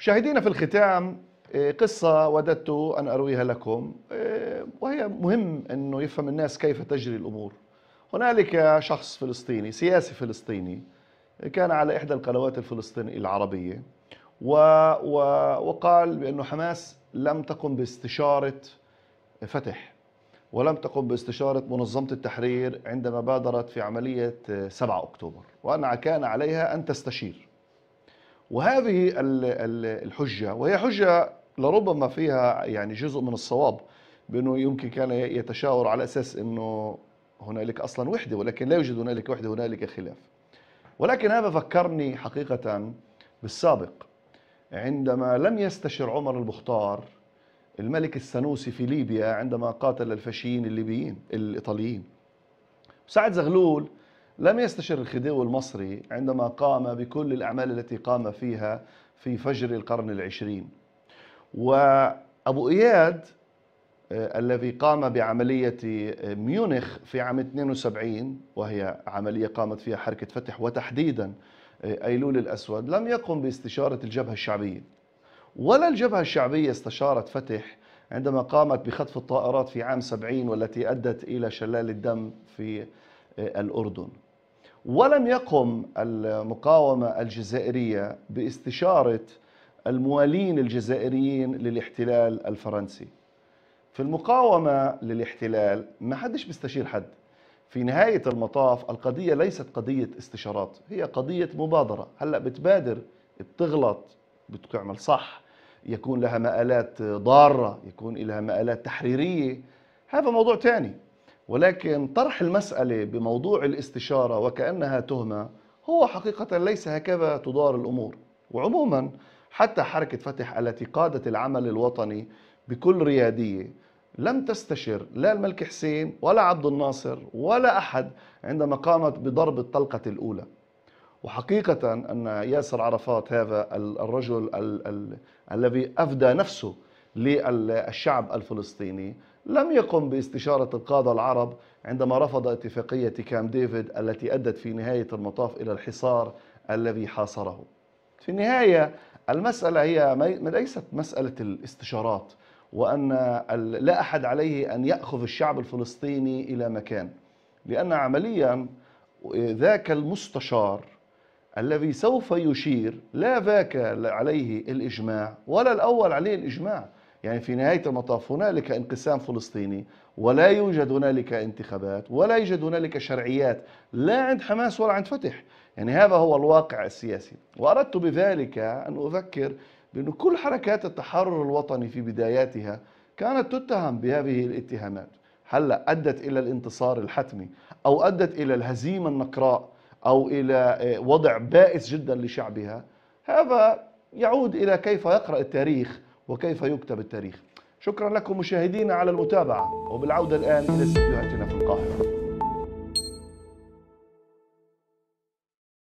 مشاهدينا في الختام آه، قصة وددت أن أرويها لكم آه، وهي مهم أنه يفهم الناس كيف تجري الأمور هنالك شخص فلسطيني سياسي فلسطيني كان على إحدى القنوات الفلسطينية العربية و و وقال بأنه حماس لم تقم باستشارة فتح ولم تقم باستشارة منظمة التحرير عندما بادرت في عملية 7 آه، أكتوبر وأن كان عليها أن تستشير وهذه الحجة وهي حجة لربما فيها يعني جزء من الصواب بأنه يمكن كان يتشاور على أساس أنه هنالك أصلا وحدة ولكن لا يوجد هنالك وحدة هنالك خلاف ولكن هذا فكرني حقيقة بالسابق عندما لم يستشر عمر البختار الملك السنوسي في ليبيا عندما قاتل الفاشيين الليبيين الإيطاليين سعد زغلول لم يستشر الخديوي المصري عندما قام بكل الأعمال التي قام فيها في فجر القرن العشرين وأبو إياد آه، الذي قام بعملية آه، ميونخ في عام 72 وهي عملية قامت فيها حركة فتح وتحديدا آه، أيلول الأسود لم يقم باستشارة الجبهة الشعبية ولا الجبهة الشعبية استشارت فتح عندما قامت بخطف الطائرات في عام 70 والتي أدت إلى شلال الدم في الأردن ولم يقم المقاومة الجزائرية باستشارة الموالين الجزائريين للاحتلال الفرنسي في المقاومة للاحتلال ما حدش بيستشير حد في نهاية المطاف القضية ليست قضية استشارات هي قضية مبادرة هلأ بتبادر بتغلط بتعمل صح يكون لها مآلات ضارة يكون لها مآلات تحريرية هذا موضوع تاني ولكن طرح المسألة بموضوع الاستشارة وكأنها تهمة هو حقيقة ليس هكذا تدار الأمور وعموما حتى حركة فتح التي قادت العمل الوطني بكل ريادية لم تستشر لا الملك حسين ولا عبد الناصر ولا أحد عندما قامت بضرب الطلقة الأولى وحقيقة أن ياسر عرفات هذا الرجل الذي أفدى نفسه للشعب الفلسطيني لم يقم باستشارة القادة العرب عندما رفض اتفاقية كام ديفيد التي أدت في نهاية المطاف إلى الحصار الذي حاصره في النهاية المسألة هي ليست مسألة الاستشارات وأن لا أحد عليه أن يأخذ الشعب الفلسطيني إلى مكان لأن عمليا ذاك المستشار الذي سوف يشير لا ذاك عليه الإجماع ولا الأول عليه الإجماع يعني في نهاية المطاف هنالك انقسام فلسطيني ولا يوجد هنالك انتخابات ولا يوجد هنالك شرعيات لا عند حماس ولا عند فتح يعني هذا هو الواقع السياسي وأردت بذلك أن أذكر بأن كل حركات التحرر الوطني في بداياتها كانت تتهم بهذه الاتهامات هلا أدت إلى الانتصار الحتمي أو أدت إلى الهزيمة النقراء أو إلى آه، وضع بائس جدا لشعبها هذا يعود إلى كيف يقرأ التاريخ وكيف يكتب التاريخ شكرا لكم مشاهدينا على المتابعة وبالعودة الآن إلى استديوهاتنا في القاهرة